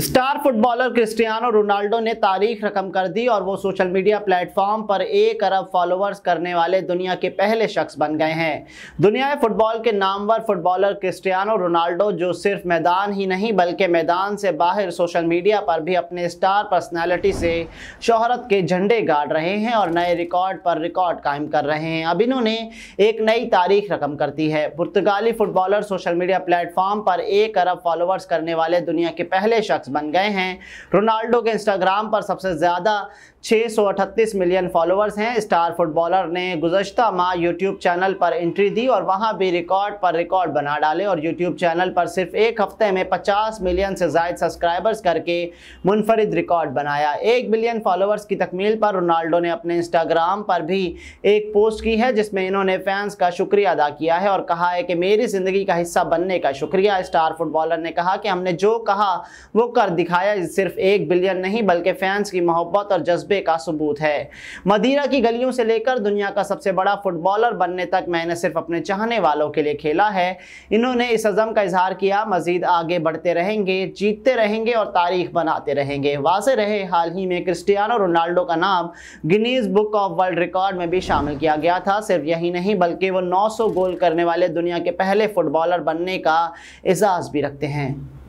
star footballer Cristiano Ronaldo ने तारीख रकम कर दी और वो सोशल मीडिया प्लेटफॉर्म पर एक अरब फॉलोअर्स करने वाले दुनिया के पहले शख्स बन गए हैं दुनिया फुटबॉल के नामवर फुटबॉलर क्रिस्टियानो रोनाल्डो जो सिर्फ मैदान ही नहीं बल्कि मैदान से बाहर सोशल मीडिया पर भी अपने स्टार पर्सनैलिटी से शोहरत के झंडे गाड़ रहे हैं और नए रिकॉर्ड पर रिकॉर्ड कायम कर रहे हैं अब इन्होंने एक नई तारीख रकम कर दी है पुर्तगाली फुटबॉलर सोशल मीडिया प्लेटफॉर्म पर एक अरब फॉलोअर्स करने वाले दुनिया के पहले शख्स शख्स बन गए हैं रोनाल्डो के इंस्टाग्राम पर सबसे ज़्यादा 638 मिलियन फॉलोअर्स हैं स्टार फुटबॉलर ने गुजशत माह यूट्यूब चैनल पर एंट्री दी और वहाँ भी रिकॉर्ड पर रिकॉर्ड बना डाले और यूट्यूब चैनल पर सिर्फ एक हफ्ते में पचास मिलियन से जायद सब्सक्राइबर्स करके मुनफरद रिकॉर्ड बनाया एक बिलियन फॉलोअर्स की तकमील पर रोनाल्डो ने अपने इंस्टाग्राम पर भी एक पोस्ट की है जिसमें इन्होंने फैंस का शुक्रिया अदा किया है और कहा है कि मेरी ज़िंदगी का हिस्सा बनने का शुक्रिया स्टार फुटबॉलर ने कहा कि हमने जो कहा वो कर दिखाया सिर्फ एक बिलियन नहीं बल्कि फैंस की मोहब्बत और जज्बे का सबूत है मदीरा की गलियों से लेकर दुनिया का सबसे बड़ा फुटबॉलर बनने तक मैंने सिर्फ अपने चाहने वालों के लिए खेला है इन्होंने इस अज़म का इजहार किया मजीद आगे बढ़ते रहेंगे जीतते रहेंगे और तारीख बनाते रहेंगे वाज रहे हाल ही में क्रिस्टियानो रोनाल्डो का नाम Guinness Book of World Record में भी शामिल किया गया था सिर्फ यही नहीं बल्कि वो 900 गोल करने वाले दुनिया के पहले फुटबॉलर बनने का एजाज़ भी रखते हैं